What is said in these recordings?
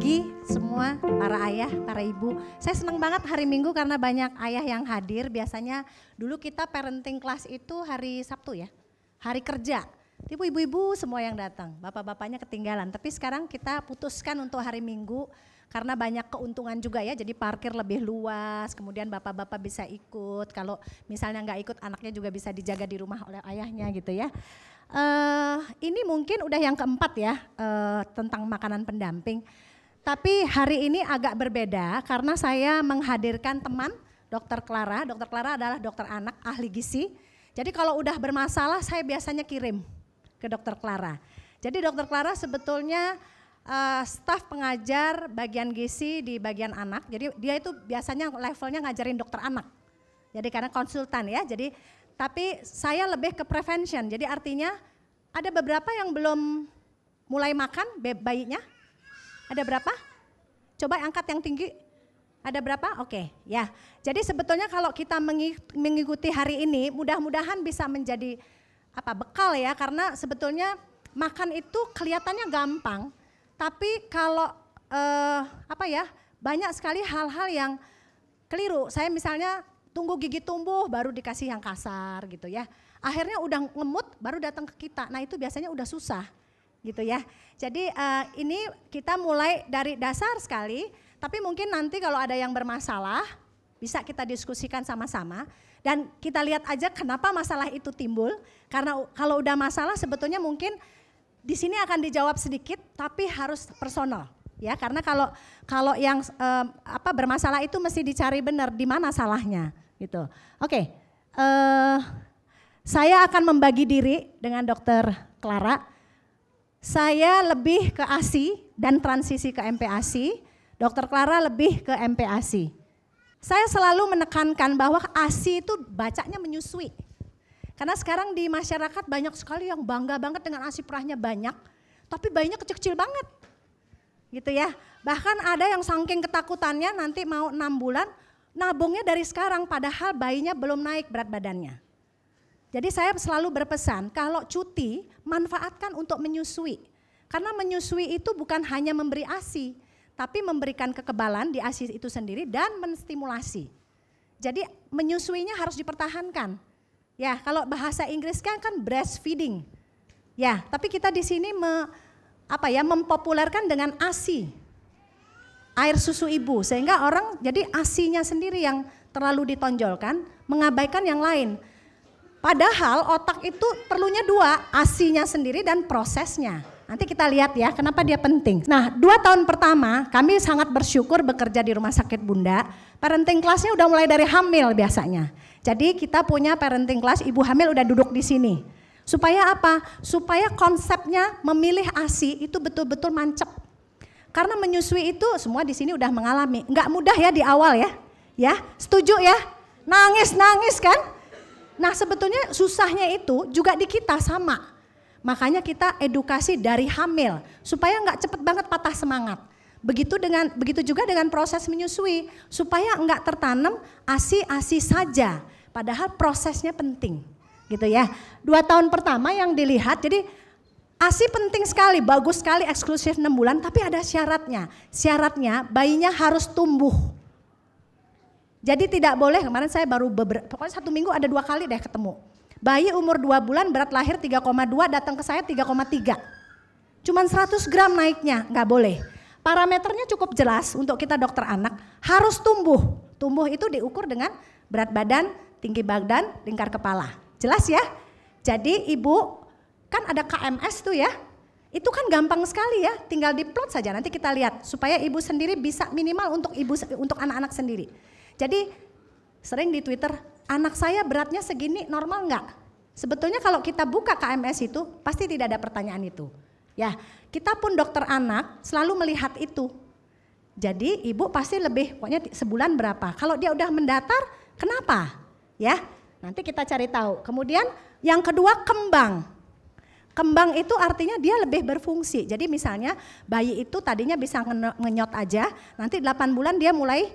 pagi semua para ayah, para ibu. Saya senang banget hari Minggu karena banyak ayah yang hadir. Biasanya dulu kita parenting class itu hari Sabtu ya, hari kerja. Ibu, ibu-ibu semua yang datang, bapak-bapaknya ketinggalan. Tapi sekarang kita putuskan untuk hari Minggu karena banyak keuntungan juga ya jadi parkir lebih luas kemudian bapak-bapak bisa ikut kalau misalnya nggak ikut anaknya juga bisa dijaga di rumah oleh ayahnya gitu ya uh, ini mungkin udah yang keempat ya uh, tentang makanan pendamping tapi hari ini agak berbeda karena saya menghadirkan teman Dokter Clara. Dokter Clara adalah dokter anak ahli gizi. Jadi kalau udah bermasalah saya biasanya kirim ke Dokter Clara. Jadi Dokter Clara sebetulnya uh, staf pengajar bagian gizi di bagian anak. Jadi dia itu biasanya levelnya ngajarin dokter anak. Jadi karena konsultan ya. Jadi tapi saya lebih ke prevention. Jadi artinya ada beberapa yang belum mulai makan bayinya, ada berapa? Coba angkat yang tinggi. Ada berapa? Oke, okay, ya. Jadi sebetulnya kalau kita mengikuti hari ini, mudah-mudahan bisa menjadi apa bekal ya, karena sebetulnya makan itu kelihatannya gampang, tapi kalau eh, apa ya banyak sekali hal-hal yang keliru. Saya misalnya tunggu gigi tumbuh baru dikasih yang kasar gitu ya. Akhirnya udah ngemut baru datang ke kita. Nah itu biasanya udah susah gitu ya. Jadi uh, ini kita mulai dari dasar sekali, tapi mungkin nanti kalau ada yang bermasalah bisa kita diskusikan sama-sama dan kita lihat aja kenapa masalah itu timbul karena kalau udah masalah sebetulnya mungkin di sini akan dijawab sedikit tapi harus personal ya karena kalau kalau yang uh, apa bermasalah itu mesti dicari benar di mana salahnya gitu. Oke. Okay. Uh, eh, saya akan membagi diri dengan dokter Clara saya lebih ke ASI dan transisi ke MPASI, Dokter Clara lebih ke MPASI. Saya selalu menekankan bahwa ASI itu bacanya menyusui. Karena sekarang di masyarakat banyak sekali yang bangga banget dengan ASI perahnya banyak, tapi bayinya kecil-kecil banget. Gitu ya. Bahkan ada yang saking ketakutannya nanti mau enam bulan, nabungnya dari sekarang padahal bayinya belum naik berat badannya. Jadi saya selalu berpesan kalau cuti manfaatkan untuk menyusui. Karena menyusui itu bukan hanya memberi ASI, tapi memberikan kekebalan di ASI itu sendiri dan menstimulasi. Jadi menyusuinya harus dipertahankan. Ya, kalau bahasa Inggris kan kan breastfeeding. Ya, tapi kita di sini me, apa ya mempopulerkan dengan ASI. Air susu ibu sehingga orang jadi ASINYA sendiri yang terlalu ditonjolkan, mengabaikan yang lain. Padahal otak itu perlunya dua, asinya sendiri dan prosesnya. Nanti kita lihat ya kenapa dia penting. Nah dua tahun pertama kami sangat bersyukur bekerja di rumah sakit bunda. Parenting kelasnya udah mulai dari hamil biasanya. Jadi kita punya parenting kelas ibu hamil udah duduk di sini. Supaya apa? Supaya konsepnya memilih ASI itu betul-betul mancep. Karena menyusui itu semua di sini udah mengalami. Enggak mudah ya di awal ya. Ya, setuju ya? Nangis-nangis kan? Nah sebetulnya susahnya itu juga di kita sama. Makanya kita edukasi dari hamil supaya nggak cepet banget patah semangat. Begitu dengan begitu juga dengan proses menyusui supaya nggak tertanam asi-asi saja. Padahal prosesnya penting, gitu ya. Dua tahun pertama yang dilihat, jadi asi penting sekali, bagus sekali, eksklusif 6 bulan, tapi ada syaratnya. Syaratnya bayinya harus tumbuh. Jadi tidak boleh, kemarin saya baru beberapa, pokoknya satu minggu ada dua kali deh ketemu. Bayi umur dua bulan berat lahir 3,2 datang ke saya 3,3. Cuman 100 gram naiknya, nggak boleh. Parameternya cukup jelas untuk kita dokter anak, harus tumbuh. Tumbuh itu diukur dengan berat badan, tinggi badan, lingkar kepala. Jelas ya? Jadi ibu kan ada KMS tuh ya, itu kan gampang sekali ya, tinggal diplot saja nanti kita lihat supaya ibu sendiri bisa minimal untuk ibu untuk anak-anak sendiri. Jadi sering di Twitter, anak saya beratnya segini normal nggak? Sebetulnya kalau kita buka KMS itu pasti tidak ada pertanyaan itu. Ya, kita pun dokter anak selalu melihat itu. Jadi ibu pasti lebih pokoknya sebulan berapa. Kalau dia udah mendatar, kenapa? Ya, nanti kita cari tahu. Kemudian yang kedua kembang. Kembang itu artinya dia lebih berfungsi. Jadi misalnya bayi itu tadinya bisa ngenyot aja, nanti 8 bulan dia mulai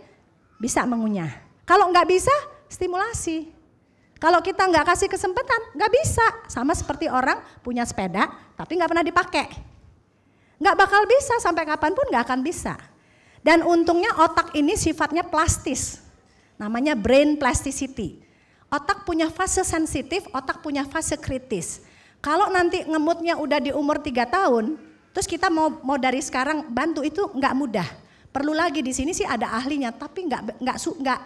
bisa mengunyah. Kalau nggak bisa, stimulasi. Kalau kita nggak kasih kesempatan, nggak bisa. Sama seperti orang punya sepeda, tapi nggak pernah dipakai. Nggak bakal bisa, sampai kapanpun nggak akan bisa. Dan untungnya otak ini sifatnya plastis. Namanya brain plasticity. Otak punya fase sensitif, otak punya fase kritis. Kalau nanti ngemutnya udah di umur 3 tahun, terus kita mau mau dari sekarang bantu itu nggak mudah Perlu lagi di sini sih ada ahlinya, tapi nggak nggak nggak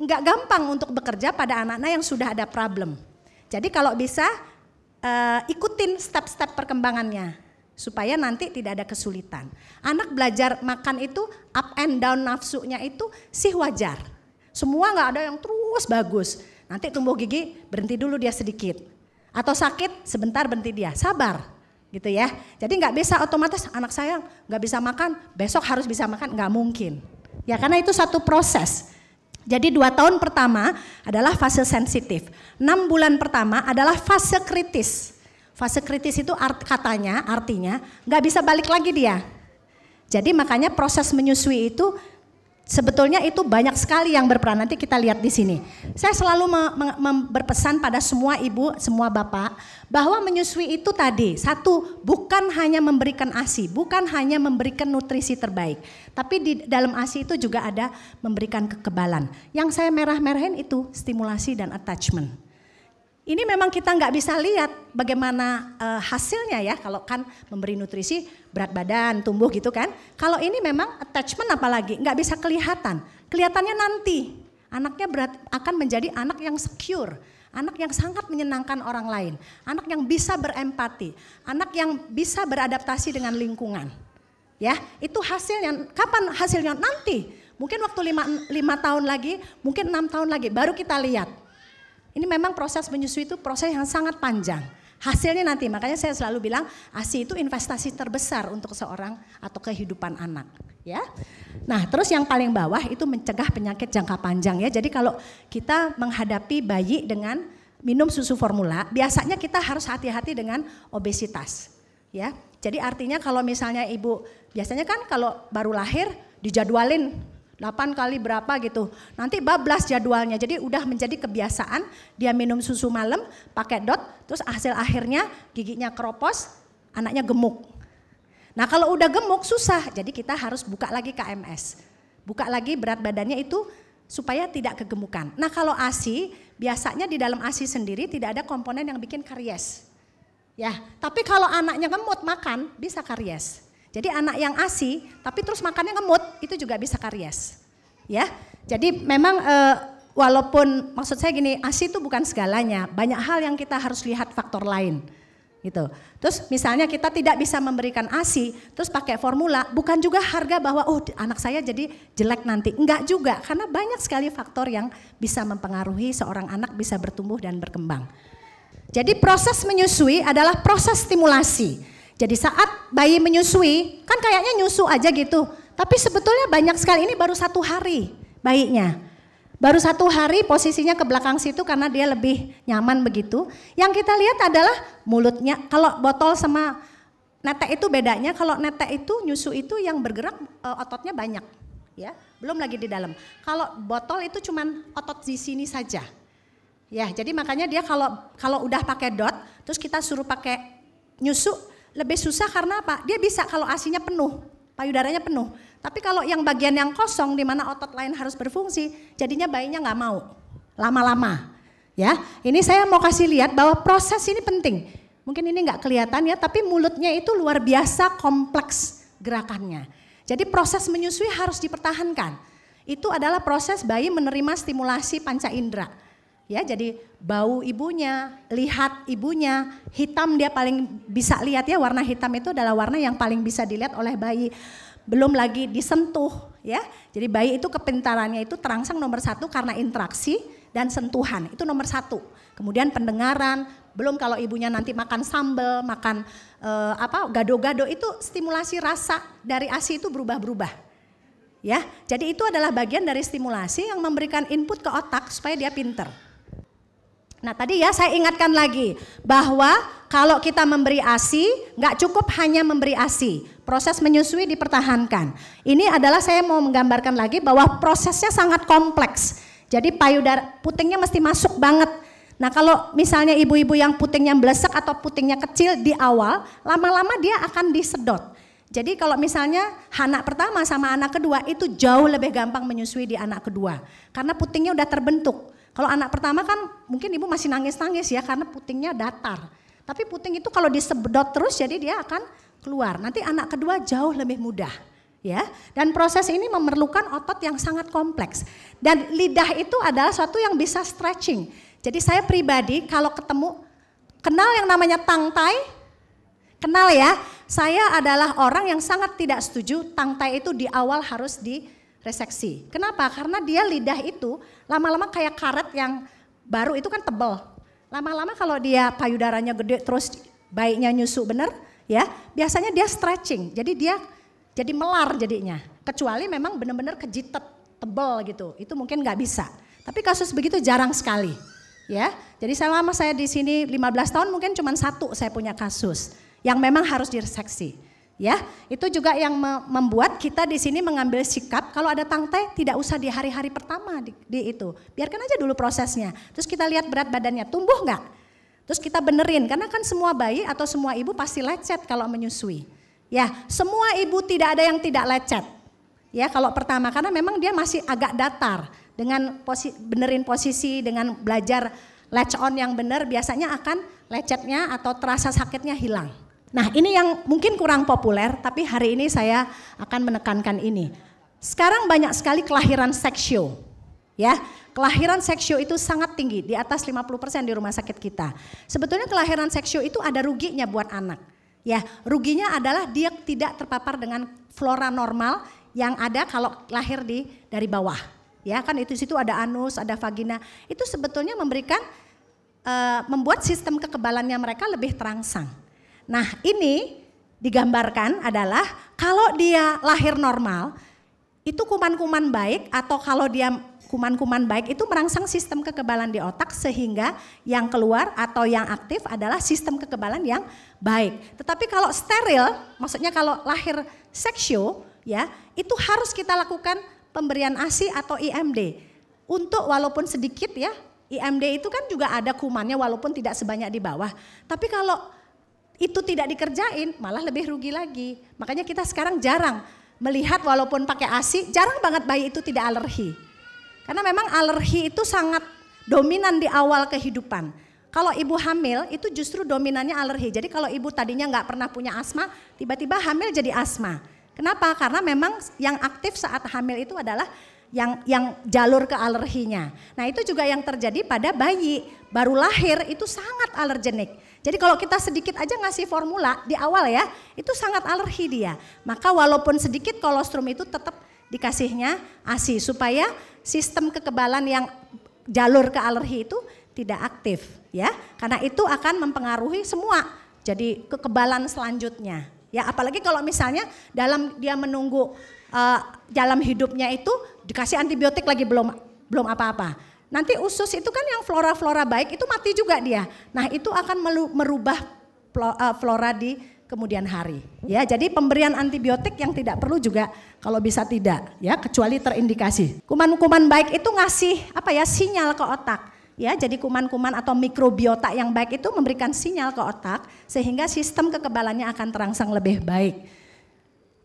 nggak gampang untuk bekerja pada anak-anak yang sudah ada problem. Jadi kalau bisa uh, ikutin step-step perkembangannya supaya nanti tidak ada kesulitan. Anak belajar makan itu up and down nafsunya itu sih wajar. Semua nggak ada yang terus bagus. Nanti tumbuh gigi berhenti dulu dia sedikit. Atau sakit sebentar berhenti dia. Sabar gitu ya. Jadi nggak bisa otomatis anak saya nggak bisa makan, besok harus bisa makan, nggak mungkin. Ya karena itu satu proses. Jadi dua tahun pertama adalah fase sensitif. Enam bulan pertama adalah fase kritis. Fase kritis itu art, katanya, artinya nggak bisa balik lagi dia. Jadi makanya proses menyusui itu sebetulnya itu banyak sekali yang berperan. Nanti kita lihat di sini. Saya selalu berpesan pada semua ibu, semua bapak bahwa menyusui itu tadi satu bukan hanya memberikan ASI, bukan hanya memberikan nutrisi terbaik, tapi di dalam ASI itu juga ada memberikan kekebalan. Yang saya merah-merahin itu stimulasi dan attachment. Ini memang kita nggak bisa lihat bagaimana uh, hasilnya ya. Kalau kan memberi nutrisi berat badan tumbuh gitu kan. Kalau ini memang attachment apalagi nggak bisa kelihatan. Kelihatannya nanti anaknya berat akan menjadi anak yang secure, anak yang sangat menyenangkan orang lain, anak yang bisa berempati, anak yang bisa beradaptasi dengan lingkungan. Ya, itu hasilnya. Kapan hasilnya? Nanti. Mungkin waktu lima, lima tahun lagi, mungkin enam tahun lagi, baru kita lihat ini memang proses menyusui itu proses yang sangat panjang. Hasilnya nanti, makanya saya selalu bilang ASI itu investasi terbesar untuk seorang atau kehidupan anak. ya. Nah terus yang paling bawah itu mencegah penyakit jangka panjang ya. Jadi kalau kita menghadapi bayi dengan minum susu formula, biasanya kita harus hati-hati dengan obesitas. ya. Jadi artinya kalau misalnya ibu, biasanya kan kalau baru lahir dijadwalin 8 kali berapa gitu. Nanti bablas jadwalnya. Jadi udah menjadi kebiasaan dia minum susu malam pakai dot terus hasil akhirnya giginya keropos, anaknya gemuk. Nah, kalau udah gemuk susah. Jadi kita harus buka lagi KMS. Buka lagi berat badannya itu supaya tidak kegemukan. Nah, kalau ASI biasanya di dalam ASI sendiri tidak ada komponen yang bikin karies. Ya, tapi kalau anaknya gemuk makan bisa karies. Jadi anak yang ASI tapi terus makannya ngemut itu juga bisa karies. Ya. Jadi memang e, walaupun maksud saya gini, ASI itu bukan segalanya. Banyak hal yang kita harus lihat faktor lain. Gitu. Terus misalnya kita tidak bisa memberikan ASI, terus pakai formula, bukan juga harga bahwa oh anak saya jadi jelek nanti. Enggak juga, karena banyak sekali faktor yang bisa mempengaruhi seorang anak bisa bertumbuh dan berkembang. Jadi proses menyusui adalah proses stimulasi. Jadi saat bayi menyusui, kan kayaknya nyusu aja gitu. Tapi sebetulnya banyak sekali, ini baru satu hari bayinya. Baru satu hari posisinya ke belakang situ karena dia lebih nyaman begitu. Yang kita lihat adalah mulutnya, kalau botol sama netek itu bedanya, kalau netek itu nyusu itu yang bergerak eh, ototnya banyak. ya Belum lagi di dalam. Kalau botol itu cuman otot di sini saja. Ya, jadi makanya dia kalau kalau udah pakai dot, terus kita suruh pakai nyusu, lebih susah karena apa? Dia bisa kalau asinya penuh, payudaranya penuh. Tapi kalau yang bagian yang kosong di mana otot lain harus berfungsi, jadinya bayinya nggak mau. Lama-lama. Ya, ini saya mau kasih lihat bahwa proses ini penting. Mungkin ini nggak kelihatan ya, tapi mulutnya itu luar biasa kompleks gerakannya. Jadi proses menyusui harus dipertahankan. Itu adalah proses bayi menerima stimulasi panca indera ya jadi bau ibunya, lihat ibunya, hitam dia paling bisa lihat ya warna hitam itu adalah warna yang paling bisa dilihat oleh bayi. Belum lagi disentuh ya. Jadi bayi itu kepintarannya itu terangsang nomor satu karena interaksi dan sentuhan itu nomor satu. Kemudian pendengaran, belum kalau ibunya nanti makan sambal, makan eh, apa gado-gado itu stimulasi rasa dari ASI itu berubah-berubah. Ya, jadi itu adalah bagian dari stimulasi yang memberikan input ke otak supaya dia pinter. Nah tadi ya saya ingatkan lagi bahwa kalau kita memberi ASI nggak cukup hanya memberi ASI. Proses menyusui dipertahankan. Ini adalah saya mau menggambarkan lagi bahwa prosesnya sangat kompleks. Jadi payudara putingnya mesti masuk banget. Nah kalau misalnya ibu-ibu yang putingnya blesek atau putingnya kecil di awal, lama-lama dia akan disedot. Jadi kalau misalnya anak pertama sama anak kedua itu jauh lebih gampang menyusui di anak kedua. Karena putingnya udah terbentuk. Kalau anak pertama kan mungkin ibu masih nangis-nangis ya karena putingnya datar. Tapi puting itu kalau disedot terus jadi dia akan keluar. Nanti anak kedua jauh lebih mudah ya. Dan proses ini memerlukan otot yang sangat kompleks. Dan lidah itu adalah suatu yang bisa stretching. Jadi saya pribadi kalau ketemu kenal yang namanya tangtai? Kenal ya? Saya adalah orang yang sangat tidak setuju tangtai itu di awal harus di reseksi. Kenapa? Karena dia lidah itu lama-lama kayak karet yang baru itu kan tebel. Lama-lama kalau dia payudaranya gede terus baiknya nyusu bener ya, biasanya dia stretching. Jadi dia jadi melar jadinya. Kecuali memang benar-benar kejitet, tebel gitu. Itu mungkin nggak bisa. Tapi kasus begitu jarang sekali. Ya, jadi selama saya di sini 15 tahun mungkin cuma satu saya punya kasus yang memang harus direseksi ya. Itu juga yang membuat kita di sini mengambil sikap kalau ada tangtai tidak usah di hari-hari pertama di, di itu. Biarkan aja dulu prosesnya. Terus kita lihat berat badannya tumbuh nggak? Terus kita benerin karena kan semua bayi atau semua ibu pasti lecet kalau menyusui. Ya, semua ibu tidak ada yang tidak lecet. Ya, kalau pertama karena memang dia masih agak datar dengan posi, benerin posisi dengan belajar latch on yang benar biasanya akan lecetnya atau terasa sakitnya hilang. Nah ini yang mungkin kurang populer tapi hari ini saya akan menekankan ini. Sekarang banyak sekali kelahiran seksio. Ya, kelahiran seksio itu sangat tinggi di atas 50% di rumah sakit kita. Sebetulnya kelahiran seksio itu ada ruginya buat anak. Ya, ruginya adalah dia tidak terpapar dengan flora normal yang ada kalau lahir di dari bawah ya kan itu situ ada anus, ada vagina. Itu sebetulnya memberikan uh, membuat sistem kekebalannya mereka lebih terangsang. Nah ini digambarkan adalah kalau dia lahir normal itu kuman-kuman baik atau kalau dia kuman-kuman baik itu merangsang sistem kekebalan di otak sehingga yang keluar atau yang aktif adalah sistem kekebalan yang baik. Tetapi kalau steril, maksudnya kalau lahir seksio ya, itu harus kita lakukan pemberian ASI atau IMD. Untuk walaupun sedikit ya, IMD itu kan juga ada kumannya walaupun tidak sebanyak di bawah. Tapi kalau itu tidak dikerjain malah lebih rugi lagi. Makanya kita sekarang jarang melihat walaupun pakai ASI, jarang banget bayi itu tidak alergi. Karena memang alergi itu sangat dominan di awal kehidupan. Kalau ibu hamil itu justru dominannya alergi. Jadi kalau ibu tadinya nggak pernah punya asma, tiba-tiba hamil jadi asma. Kenapa? Karena memang yang aktif saat hamil itu adalah yang yang jalur ke alerginya. Nah itu juga yang terjadi pada bayi baru lahir itu sangat alergenik. Jadi kalau kita sedikit aja ngasih formula di awal ya, itu sangat alergi dia. Maka walaupun sedikit kolostrum itu tetap dikasihnya ASI supaya sistem kekebalan yang jalur ke alergi itu tidak aktif ya. Karena itu akan mempengaruhi semua jadi kekebalan selanjutnya. Ya, apalagi kalau misalnya dalam dia menunggu uh, dalam hidupnya itu dikasih antibiotik lagi belum belum apa-apa nanti usus itu kan yang flora-flora baik itu mati juga dia. Nah itu akan merubah eh, flora di kemudian hari. Ya, jadi pemberian antibiotik yang tidak perlu juga kalau bisa tidak, ya kecuali terindikasi. Kuman-kuman baik itu ngasih apa ya sinyal ke otak. Ya, jadi kuman-kuman atau mikrobiota yang baik itu memberikan sinyal ke otak sehingga sistem kekebalannya akan terangsang lebih baik.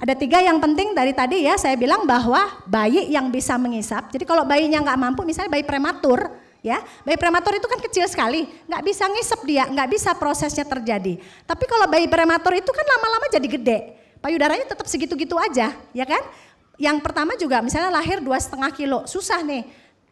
Ada tiga yang penting dari tadi ya, saya bilang bahwa bayi yang bisa mengisap. Jadi kalau bayinya nggak mampu, misalnya bayi prematur, ya bayi prematur itu kan kecil sekali, nggak bisa ngisap dia, nggak bisa prosesnya terjadi. Tapi kalau bayi prematur itu kan lama-lama jadi gede, payudaranya tetap segitu-gitu aja, ya kan? Yang pertama juga misalnya lahir dua setengah kilo, susah nih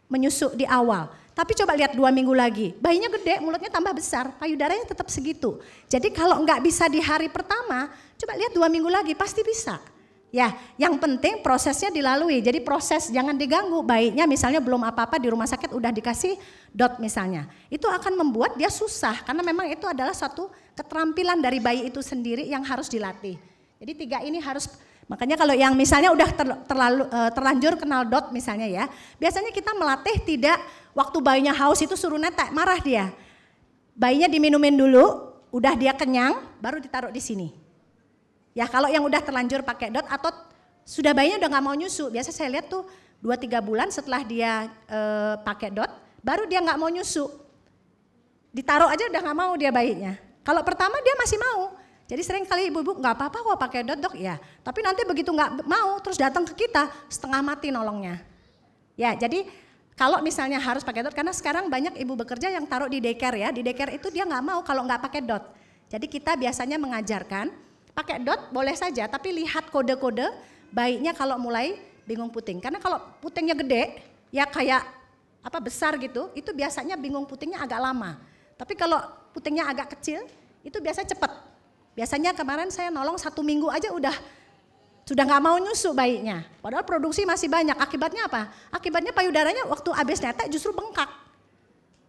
menyusuk di awal. Tapi coba lihat dua minggu lagi, bayinya gede, mulutnya tambah besar, payudaranya tetap segitu. Jadi kalau nggak bisa di hari pertama, coba lihat dua minggu lagi, pasti bisa. Ya, yang penting prosesnya dilalui. Jadi proses jangan diganggu. Baiknya misalnya belum apa-apa di rumah sakit udah dikasih dot misalnya. Itu akan membuat dia susah karena memang itu adalah satu keterampilan dari bayi itu sendiri yang harus dilatih. Jadi tiga ini harus Makanya kalau yang misalnya udah ter, terlalu eh, terlanjur kenal dot misalnya ya, biasanya kita melatih tidak waktu bayinya haus itu suruh netek, marah dia. Bayinya diminumin dulu, udah dia kenyang, baru ditaruh di sini. Ya kalau yang udah terlanjur pakai dot atau sudah bayinya udah nggak mau nyusu, biasa saya lihat tuh dua tiga bulan setelah dia e, pakai dot, baru dia nggak mau nyusu. Ditaruh aja udah nggak mau dia bayinya. Kalau pertama dia masih mau, jadi sering kali ibu-ibu nggak apa-apa kok pakai dodok ya. Tapi nanti begitu nggak mau terus datang ke kita setengah mati nolongnya. Ya jadi kalau misalnya harus pakai dot karena sekarang banyak ibu bekerja yang taruh di daycare ya. Di daycare itu dia nggak mau kalau nggak pakai dot. Jadi kita biasanya mengajarkan pakai dot boleh saja tapi lihat kode-kode baiknya kalau mulai bingung puting. Karena kalau putingnya gede ya kayak apa besar gitu itu biasanya bingung putingnya agak lama. Tapi kalau putingnya agak kecil itu biasanya cepat Biasanya kemarin saya nolong satu minggu aja udah sudah nggak mau nyusu bayinya. Padahal produksi masih banyak. Akibatnya apa? Akibatnya payudaranya waktu habis netek justru bengkak.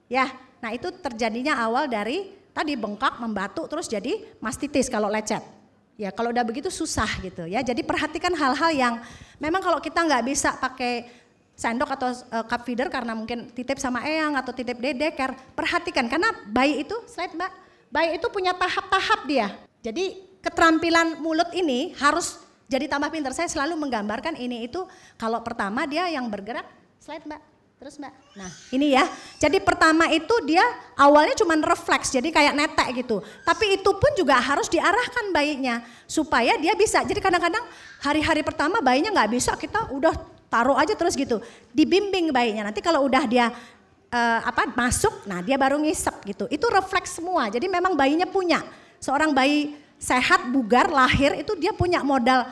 Ya, nah itu terjadinya awal dari tadi bengkak, membatuk, terus jadi mastitis kalau lecet. Ya kalau udah begitu susah gitu ya. Jadi perhatikan hal-hal yang memang kalau kita nggak bisa pakai sendok atau eh, cup feeder karena mungkin titip sama eyang atau titip dedeker, perhatikan karena bayi itu slide Mbak, bayi itu punya tahap-tahap dia. Jadi keterampilan mulut ini harus jadi tambah pinter. Saya selalu menggambarkan ini itu kalau pertama dia yang bergerak, slide mbak, terus mbak. Nah ini ya, jadi pertama itu dia awalnya cuma refleks, jadi kayak netek gitu. Tapi itu pun juga harus diarahkan bayinya supaya dia bisa. Jadi kadang-kadang hari-hari pertama bayinya nggak bisa, kita udah taruh aja terus gitu. Dibimbing bayinya, nanti kalau udah dia uh, apa masuk, nah dia baru ngisep gitu. Itu refleks semua. Jadi memang bayinya punya seorang bayi sehat bugar lahir itu dia punya modal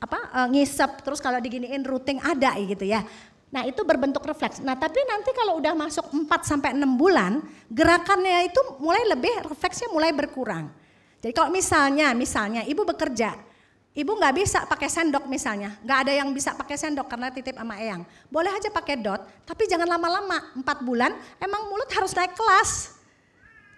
apa e, ngisep terus kalau diginiin rutin ada gitu ya. Nah, itu berbentuk refleks. Nah, tapi nanti kalau udah masuk 4 sampai 6 bulan, gerakannya itu mulai lebih refleksnya mulai berkurang. Jadi kalau misalnya, misalnya ibu bekerja, ibu nggak bisa pakai sendok misalnya, nggak ada yang bisa pakai sendok karena titip sama eyang. Boleh aja pakai dot, tapi jangan lama-lama, 4 bulan emang mulut harus naik kelas.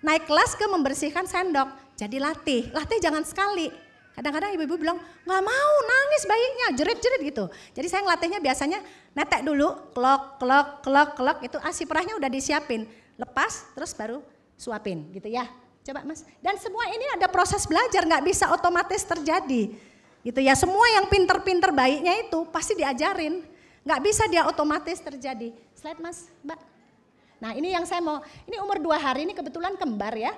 Naik kelas ke membersihkan sendok. Jadi latih, latih jangan sekali. Kadang-kadang ibu-ibu bilang, nggak mau nangis bayinya, jerit-jerit gitu. Jadi saya ngelatihnya biasanya netek dulu, klok, klok, klok, klok, itu asi perahnya udah disiapin. Lepas, terus baru suapin gitu ya. Coba mas, dan semua ini ada proses belajar, nggak bisa otomatis terjadi. Gitu ya, semua yang pinter-pinter bayinya itu pasti diajarin. Nggak bisa dia otomatis terjadi. Slide mas, mbak. Nah ini yang saya mau, ini umur dua hari ini kebetulan kembar ya.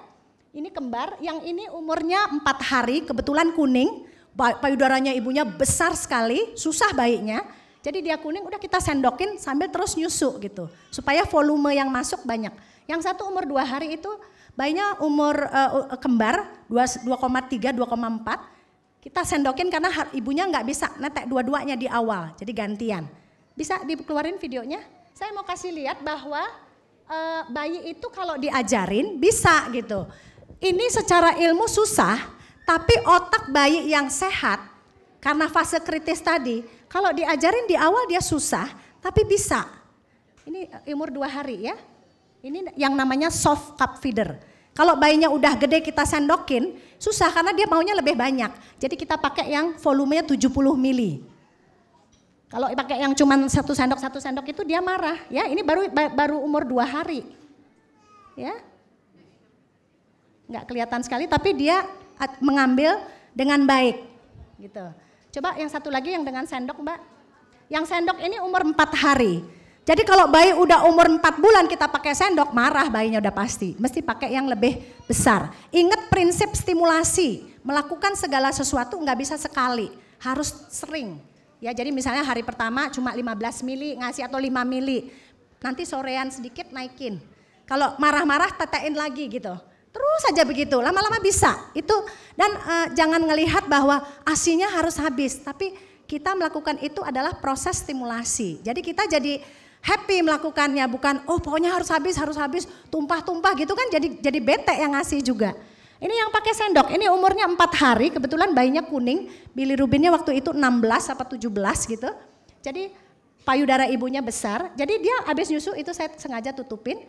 Ini kembar, yang ini umurnya empat hari, kebetulan kuning, payudaranya ibunya besar sekali, susah bayinya. Jadi dia kuning udah kita sendokin sambil terus nyusu gitu. Supaya volume yang masuk banyak. Yang satu umur dua hari itu bayinya umur uh, kembar 2,3, 2,4. Kita sendokin karena ibunya nggak bisa netek dua-duanya di awal. Jadi gantian. Bisa dikeluarin videonya? Saya mau kasih lihat bahwa uh, bayi itu kalau diajarin bisa gitu ini secara ilmu susah, tapi otak bayi yang sehat karena fase kritis tadi, kalau diajarin di awal dia susah, tapi bisa. Ini eh, umur dua hari ya. Ini yang namanya soft cup feeder. Kalau bayinya udah gede kita sendokin, susah karena dia maunya lebih banyak. Jadi kita pakai yang volumenya 70 mili. Kalau pakai yang cuma satu sendok satu sendok itu dia marah ya. Ini baru baru umur dua hari, ya nggak kelihatan sekali tapi dia mengambil dengan baik gitu. Coba yang satu lagi yang dengan sendok mbak. Yang sendok ini umur empat hari. Jadi kalau bayi udah umur empat bulan kita pakai sendok, marah bayinya udah pasti. Mesti pakai yang lebih besar. Ingat prinsip stimulasi. Melakukan segala sesuatu nggak bisa sekali, harus sering. Ya jadi misalnya hari pertama cuma 15 mili ngasih atau 5 mili. Nanti sorean sedikit naikin. Kalau marah-marah tetein lagi gitu. Terus saja begitu, lama-lama bisa. Itu dan e, jangan ngelihat bahwa asinya harus habis, tapi kita melakukan itu adalah proses stimulasi. Jadi kita jadi happy melakukannya, bukan oh pokoknya harus habis, harus habis, tumpah-tumpah gitu kan jadi jadi bete yang ngasih juga. Ini yang pakai sendok, ini umurnya empat hari, kebetulan bayinya kuning, bilirubinnya waktu itu 16 apa 17 gitu. Jadi payudara ibunya besar, jadi dia habis nyusu itu saya sengaja tutupin,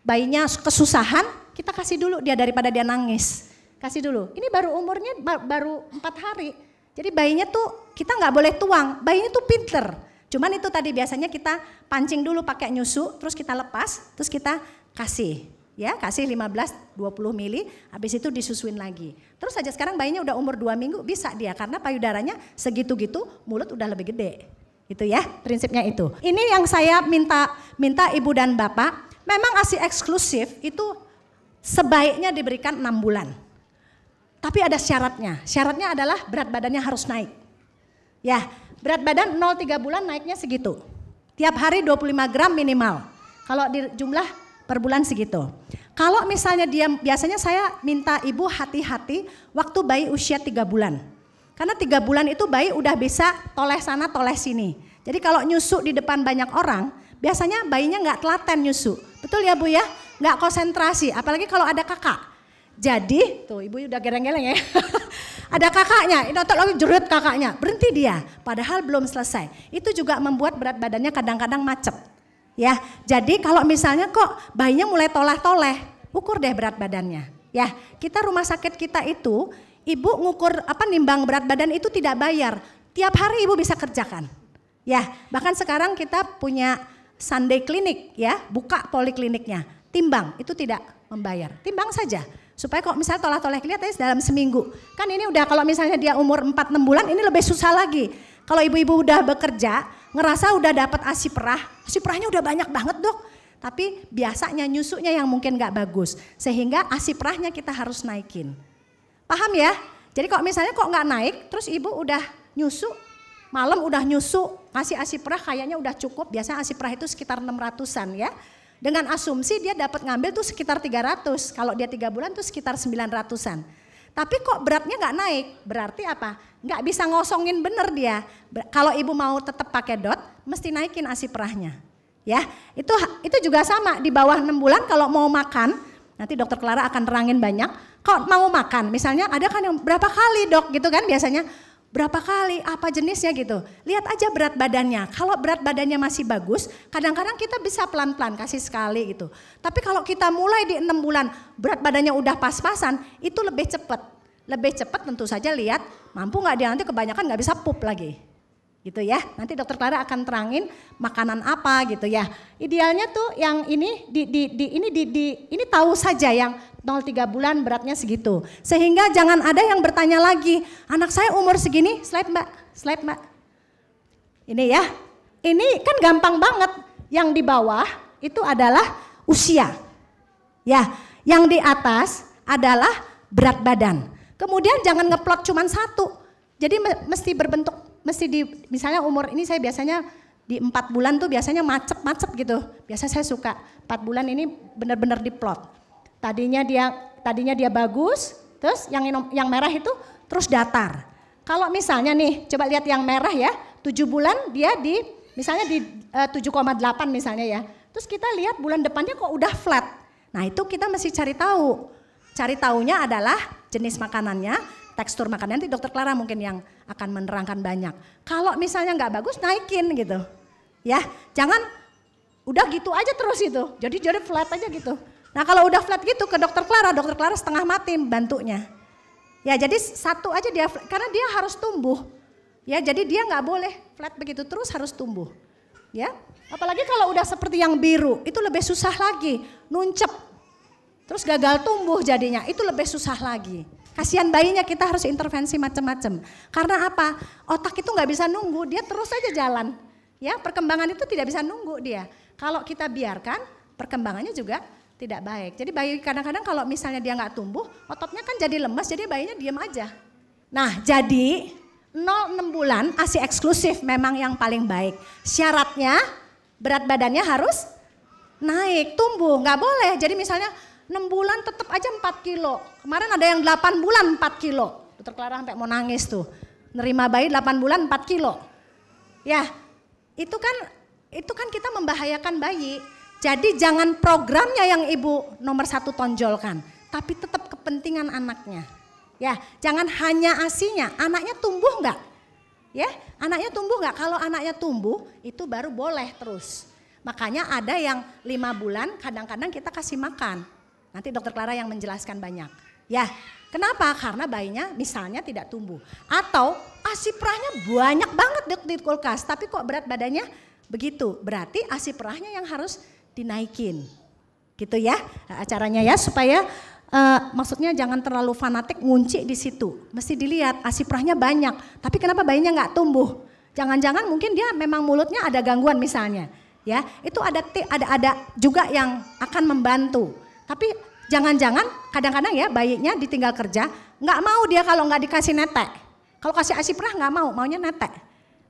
bayinya kesusahan, kita kasih dulu dia daripada dia nangis. Kasih dulu. Ini baru umurnya baru empat hari. Jadi bayinya tuh kita nggak boleh tuang. Bayinya tuh pinter. Cuman itu tadi biasanya kita pancing dulu pakai nyusu, terus kita lepas, terus kita kasih. Ya, kasih 15 20 mili, habis itu disusuin lagi. Terus aja sekarang bayinya udah umur 2 minggu bisa dia karena payudaranya segitu-gitu, mulut udah lebih gede. Gitu ya, prinsipnya itu. Ini yang saya minta minta ibu dan bapak memang ASI eksklusif itu sebaiknya diberikan enam bulan. Tapi ada syaratnya. Syaratnya adalah berat badannya harus naik. Ya, berat badan 0,3 bulan naiknya segitu. Tiap hari 25 gram minimal. Kalau di jumlah per bulan segitu. Kalau misalnya dia biasanya saya minta ibu hati-hati waktu bayi usia tiga bulan. Karena tiga bulan itu bayi udah bisa toleh sana toleh sini. Jadi kalau nyusu di depan banyak orang, biasanya bayinya nggak telaten nyusu. Betul ya Bu ya? nggak konsentrasi, apalagi kalau ada kakak. Jadi, tuh ibu udah geleng-geleng ya. ada kakaknya, itu lagi jerut kakaknya. Berhenti dia, padahal belum selesai. Itu juga membuat berat badannya kadang-kadang macet. Ya, jadi kalau misalnya kok bayinya mulai toleh-toleh, ukur deh berat badannya. Ya, kita rumah sakit kita itu ibu ngukur apa nimbang berat badan itu tidak bayar. Tiap hari ibu bisa kerjakan. Ya, bahkan sekarang kita punya Sunday clinic ya, buka polikliniknya timbang itu tidak membayar. Timbang saja. Supaya kok misalnya tolak-tolak lihat dalam seminggu. Kan ini udah kalau misalnya dia umur 4 enam bulan ini lebih susah lagi. Kalau ibu-ibu udah bekerja, ngerasa udah dapat asi perah, asi perahnya udah banyak banget, Dok. Tapi biasanya nyusunya yang mungkin gak bagus. Sehingga asi perahnya kita harus naikin. Paham ya? Jadi kok misalnya kok nggak naik, terus ibu udah nyusu, malam udah nyusu, ngasih asi perah kayaknya udah cukup. Biasanya asi perah itu sekitar 600-an ya. Dengan asumsi dia dapat ngambil tuh sekitar 300. Kalau dia tiga bulan tuh sekitar 900-an. Tapi kok beratnya nggak naik? Berarti apa? Nggak bisa ngosongin bener dia. Kalau ibu mau tetap pakai dot, mesti naikin asi perahnya. Ya, itu itu juga sama di bawah enam bulan kalau mau makan, nanti dokter Clara akan terangin banyak. Kok mau makan? Misalnya ada kan yang berapa kali dok gitu kan biasanya berapa kali, apa jenisnya gitu. Lihat aja berat badannya. Kalau berat badannya masih bagus, kadang-kadang kita bisa pelan-pelan kasih sekali gitu. Tapi kalau kita mulai di enam bulan berat badannya udah pas-pasan, itu lebih cepat. Lebih cepat tentu saja lihat mampu nggak dia nanti kebanyakan nggak bisa pup lagi. Gitu ya, nanti dokter Clara akan terangin makanan apa gitu ya. Idealnya tuh yang ini di, di, di ini di, di ini tahu saja yang 0,3 bulan beratnya segitu. Sehingga jangan ada yang bertanya lagi, anak saya umur segini, slide mbak, slide mbak. Ini ya, ini kan gampang banget. Yang di bawah itu adalah usia. Ya, yang di atas adalah berat badan. Kemudian jangan ngeplot cuman satu. Jadi mesti berbentuk, mesti di misalnya umur ini saya biasanya di empat bulan tuh biasanya macet-macet gitu. Biasa saya suka empat bulan ini benar-benar diplot Tadinya dia tadinya dia bagus, terus yang yang merah itu terus datar. Kalau misalnya nih, coba lihat yang merah ya, 7 bulan dia di misalnya di eh, uh, 7,8 misalnya ya. Terus kita lihat bulan depannya kok udah flat. Nah, itu kita mesti cari tahu. Cari tahunya adalah jenis makanannya, tekstur makanan. Nanti dokter Clara mungkin yang akan menerangkan banyak. Kalau misalnya nggak bagus naikin gitu. Ya, jangan udah gitu aja terus itu. Jadi jadi flat aja gitu. Nah kalau udah flat gitu ke dokter Clara, dokter Clara setengah mati bantunya. Ya jadi satu aja dia flat, karena dia harus tumbuh. Ya jadi dia nggak boleh flat begitu terus harus tumbuh. Ya apalagi kalau udah seperti yang biru itu lebih susah lagi nuncep. Terus gagal tumbuh jadinya itu lebih susah lagi. Kasihan bayinya kita harus intervensi macam-macam. Karena apa? Otak itu nggak bisa nunggu, dia terus saja jalan. Ya, perkembangan itu tidak bisa nunggu dia. Kalau kita biarkan, perkembangannya juga tidak baik. Jadi bayi kadang-kadang kalau misalnya dia nggak tumbuh, ototnya kan jadi lemes, jadi bayinya diem aja. Nah jadi 0-6 bulan ASI eksklusif memang yang paling baik. Syaratnya berat badannya harus naik, tumbuh, nggak boleh. Jadi misalnya 6 bulan tetap aja 4 kilo. Kemarin ada yang 8 bulan 4 kilo. Dokter Clara sampai mau nangis tuh. Nerima bayi 8 bulan 4 kilo. Ya, itu kan itu kan kita membahayakan bayi. Jadi jangan programnya yang ibu nomor satu tonjolkan, tapi tetap kepentingan anaknya. Ya, jangan hanya asinya, anaknya tumbuh nggak, Ya, anaknya tumbuh nggak? Kalau anaknya tumbuh itu baru boleh terus. Makanya ada yang lima bulan kadang-kadang kita kasih makan. Nanti dokter Clara yang menjelaskan banyak. Ya, kenapa? Karena bayinya misalnya tidak tumbuh. Atau asi perahnya banyak banget di kulkas tapi kok berat badannya begitu. Berarti asi perahnya yang harus dinaikin. Gitu ya acaranya ya supaya Uh, maksudnya jangan terlalu fanatik ngunci di situ. Mesti dilihat asiprahnya banyak, tapi kenapa bayinya nggak tumbuh? Jangan-jangan mungkin dia memang mulutnya ada gangguan misalnya, ya. Itu ada ada ada juga yang akan membantu. Tapi jangan-jangan kadang-kadang ya bayinya ditinggal kerja, nggak mau dia kalau nggak dikasih netek. Kalau kasih asiprah nggak mau, maunya netek.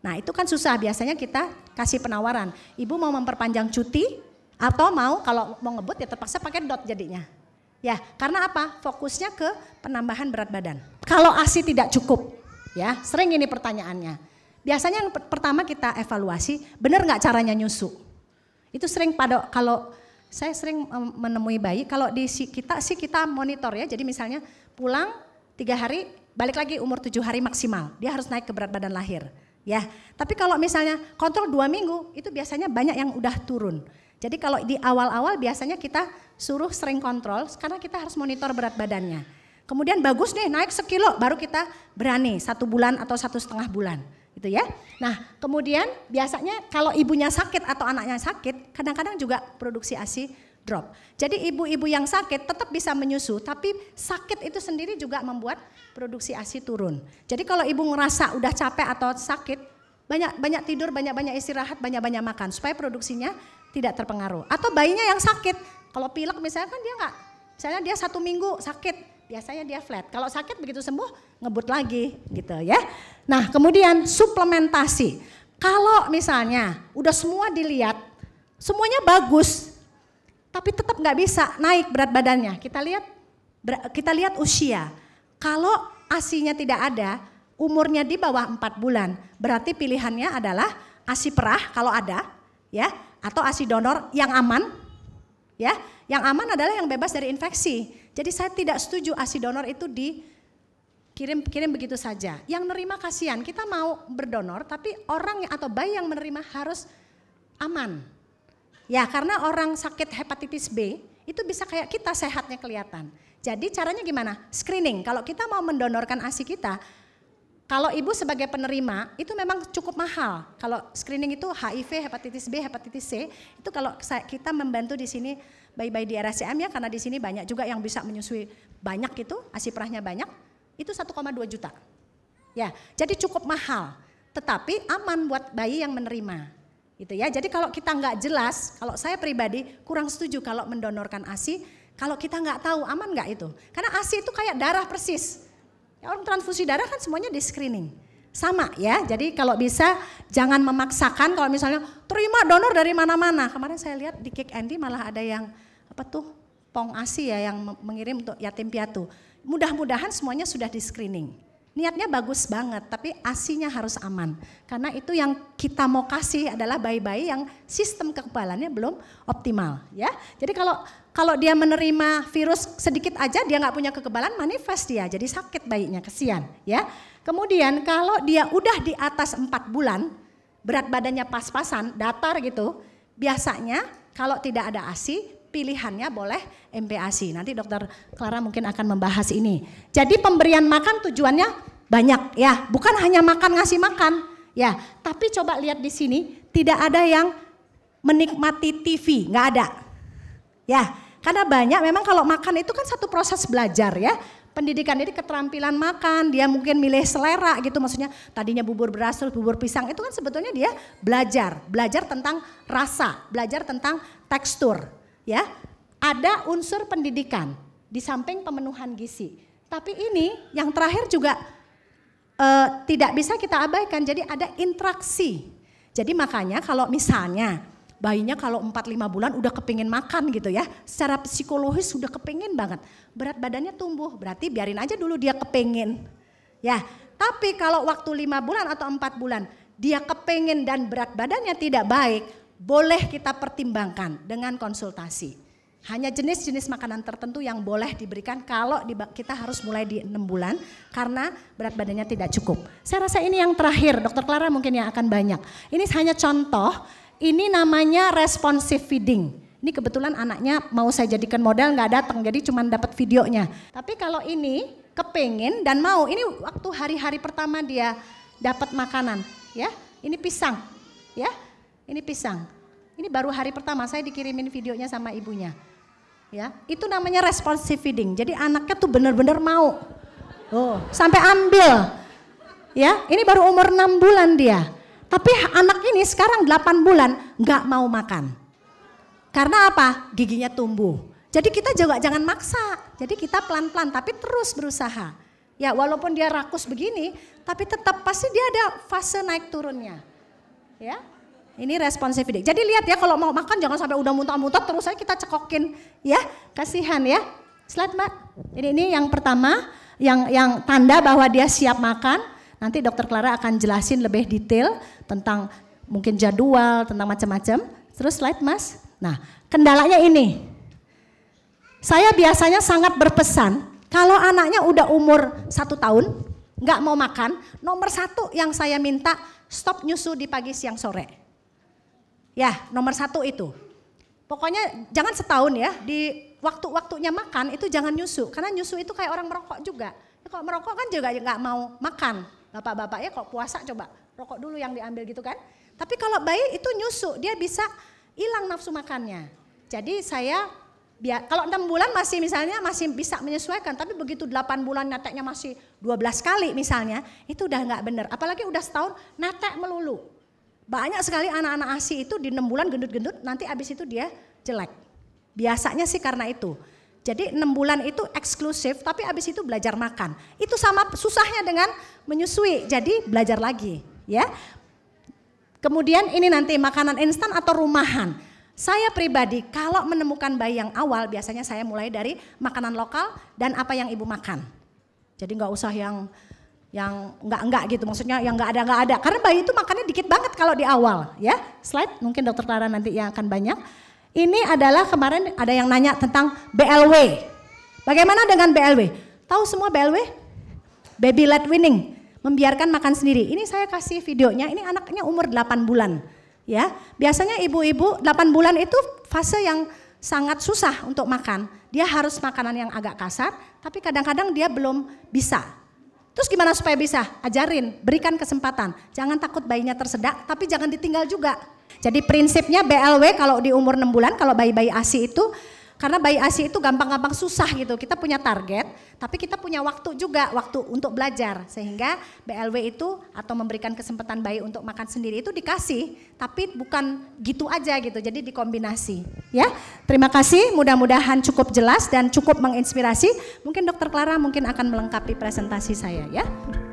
Nah itu kan susah, biasanya kita kasih penawaran. Ibu mau memperpanjang cuti, atau mau kalau mau ngebut ya terpaksa pakai dot jadinya. Ya, karena apa? Fokusnya ke penambahan berat badan. Kalau ASI tidak cukup, ya sering ini pertanyaannya. Biasanya yang pertama kita evaluasi, benar nggak caranya nyusu? Itu sering pada kalau saya sering menemui bayi, kalau di kita sih kita monitor ya. Jadi misalnya pulang tiga hari, balik lagi umur tujuh hari maksimal, dia harus naik ke berat badan lahir. Ya, tapi kalau misalnya kontrol dua minggu itu biasanya banyak yang udah turun. Jadi kalau di awal-awal biasanya kita suruh sering kontrol karena kita harus monitor berat badannya. Kemudian bagus nih naik sekilo baru kita berani satu bulan atau satu setengah bulan gitu ya. Nah kemudian biasanya kalau ibunya sakit atau anaknya sakit kadang-kadang juga produksi ASI drop. Jadi ibu-ibu yang sakit tetap bisa menyusu, tapi sakit itu sendiri juga membuat produksi ASI turun. Jadi kalau ibu ngerasa udah capek atau sakit, banyak banyak tidur, banyak-banyak istirahat, banyak-banyak makan supaya produksinya tidak terpengaruh. Atau bayinya yang sakit, kalau pilek misalnya kan dia nggak, misalnya dia satu minggu sakit, biasanya dia flat. Kalau sakit begitu sembuh ngebut lagi gitu ya. Nah kemudian suplementasi. Kalau misalnya udah semua dilihat, semuanya bagus, tapi tetap nggak bisa naik berat badannya. Kita lihat kita lihat usia. Kalau asinya tidak ada, umurnya di bawah 4 bulan, berarti pilihannya adalah asi perah kalau ada, ya atau ASI donor yang aman ya. Yang aman adalah yang bebas dari infeksi. Jadi saya tidak setuju ASI donor itu di kirim kirim begitu saja. Yang nerima kasihan, kita mau berdonor tapi orang atau bayi yang menerima harus aman. Ya, karena orang sakit hepatitis B itu bisa kayak kita sehatnya kelihatan. Jadi caranya gimana? Screening. Kalau kita mau mendonorkan ASI kita, kalau ibu sebagai penerima itu memang cukup mahal. Kalau screening itu HIV, hepatitis B, hepatitis C itu kalau kita membantu di sini bayi-bayi di RSCM ya karena di sini banyak juga yang bisa menyusui banyak itu perahnya banyak itu 1,2 juta. Ya, jadi cukup mahal, tetapi aman buat bayi yang menerima. Gitu ya. Jadi kalau kita nggak jelas, kalau saya pribadi kurang setuju kalau mendonorkan ASI, kalau kita nggak tahu aman nggak itu. Karena ASI itu kayak darah persis Ya, orang transfusi darah kan semuanya di screening. Sama ya, jadi kalau bisa jangan memaksakan kalau misalnya terima donor dari mana-mana. Kemarin saya lihat di Kick Andy malah ada yang apa tuh Pong Asi ya yang mengirim untuk yatim piatu. Mudah-mudahan semuanya sudah di screening niatnya bagus banget, tapi asinya harus aman. Karena itu yang kita mau kasih adalah bayi-bayi yang sistem kekebalannya belum optimal, ya. Jadi kalau kalau dia menerima virus sedikit aja dia nggak punya kekebalan manifest dia, jadi sakit bayinya, kesian, ya. Kemudian kalau dia udah di atas 4 bulan, berat badannya pas-pasan, datar gitu, biasanya kalau tidak ada ASI pilihannya boleh MPASI. Nanti dokter Clara mungkin akan membahas ini. Jadi pemberian makan tujuannya banyak ya, bukan hanya makan ngasih makan ya, tapi coba lihat di sini tidak ada yang menikmati TV, nggak ada. Ya, karena banyak memang kalau makan itu kan satu proses belajar ya. Pendidikan ini keterampilan makan, dia mungkin milih selera gitu maksudnya. Tadinya bubur beras bubur pisang itu kan sebetulnya dia belajar, belajar tentang rasa, belajar tentang tekstur ya ada unsur pendidikan di samping pemenuhan gizi. Tapi ini yang terakhir juga e, tidak bisa kita abaikan. Jadi ada interaksi. Jadi makanya kalau misalnya bayinya kalau 4-5 bulan udah kepingin makan gitu ya. Secara psikologis sudah kepingin banget. Berat badannya tumbuh. Berarti biarin aja dulu dia kepingin. Ya, tapi kalau waktu 5 bulan atau 4 bulan dia kepingin dan berat badannya tidak baik, boleh kita pertimbangkan dengan konsultasi. Hanya jenis-jenis makanan tertentu yang boleh diberikan kalau kita harus mulai di enam bulan karena berat badannya tidak cukup. Saya rasa ini yang terakhir, Dokter Clara mungkin yang akan banyak. Ini hanya contoh, ini namanya responsive feeding. Ini kebetulan anaknya mau saya jadikan model nggak datang, jadi cuma dapat videonya. Tapi kalau ini kepingin dan mau, ini waktu hari-hari pertama dia dapat makanan, ya. Ini pisang, ya ini pisang. Ini baru hari pertama saya dikirimin videonya sama ibunya. Ya, itu namanya responsive feeding. Jadi anaknya tuh bener-bener mau. Oh, sampai ambil. Ya, ini baru umur 6 bulan dia. Tapi anak ini sekarang 8 bulan nggak mau makan. Karena apa? Giginya tumbuh. Jadi kita juga jangan maksa. Jadi kita pelan-pelan tapi terus berusaha. Ya walaupun dia rakus begini, tapi tetap pasti dia ada fase naik turunnya. Ya, ini responsif feeding. Jadi lihat ya kalau mau makan jangan sampai udah muntah-muntah terus saya kita cekokin ya. Kasihan ya. Slide Mbak. Jadi ini yang pertama yang yang tanda bahwa dia siap makan. Nanti dokter Clara akan jelasin lebih detail tentang mungkin jadwal, tentang macam-macam. Terus slide Mas. Nah, kendalanya ini. Saya biasanya sangat berpesan kalau anaknya udah umur satu tahun, nggak mau makan, nomor satu yang saya minta stop nyusu di pagi siang sore. Ya, nomor satu itu. Pokoknya jangan setahun ya, di waktu-waktunya makan itu jangan nyusu. Karena nyusu itu kayak orang merokok juga. Ya, kalau merokok kan juga nggak mau makan. Bapak-bapak ya Kok puasa coba rokok dulu yang diambil gitu kan. Tapi kalau bayi itu nyusu, dia bisa hilang nafsu makannya. Jadi saya biar kalau enam bulan masih misalnya masih bisa menyesuaikan tapi begitu delapan bulan nateknya masih 12 kali misalnya itu udah nggak bener apalagi udah setahun natek melulu banyak sekali anak-anak ASI itu di 6 bulan gendut-gendut, nanti abis itu dia jelek. Biasanya sih karena itu. Jadi enam bulan itu eksklusif, tapi abis itu belajar makan. Itu sama susahnya dengan menyusui, jadi belajar lagi. ya. Kemudian ini nanti makanan instan atau rumahan. Saya pribadi kalau menemukan bayi yang awal biasanya saya mulai dari makanan lokal dan apa yang ibu makan. Jadi nggak usah yang yang enggak-enggak gitu maksudnya yang enggak ada-enggak ada karena bayi itu makannya dikit banget kalau di awal ya slide mungkin dokter Clara nanti yang akan banyak ini adalah kemarin ada yang nanya tentang BLW bagaimana dengan BLW tahu semua BLW baby led winning membiarkan makan sendiri ini saya kasih videonya ini anaknya umur 8 bulan ya biasanya ibu-ibu 8 bulan itu fase yang sangat susah untuk makan dia harus makanan yang agak kasar tapi kadang-kadang dia belum bisa Terus gimana supaya bisa? Ajarin, berikan kesempatan. Jangan takut bayinya tersedak, tapi jangan ditinggal juga. Jadi prinsipnya BLW kalau di umur 6 bulan, kalau bayi-bayi ASI itu karena bayi ASI itu gampang-gampang susah gitu. Kita punya target, tapi kita punya waktu juga, waktu untuk belajar. Sehingga BLW itu atau memberikan kesempatan bayi untuk makan sendiri itu dikasih, tapi bukan gitu aja gitu. Jadi dikombinasi, ya. Terima kasih, mudah-mudahan cukup jelas dan cukup menginspirasi. Mungkin Dokter Clara mungkin akan melengkapi presentasi saya ya.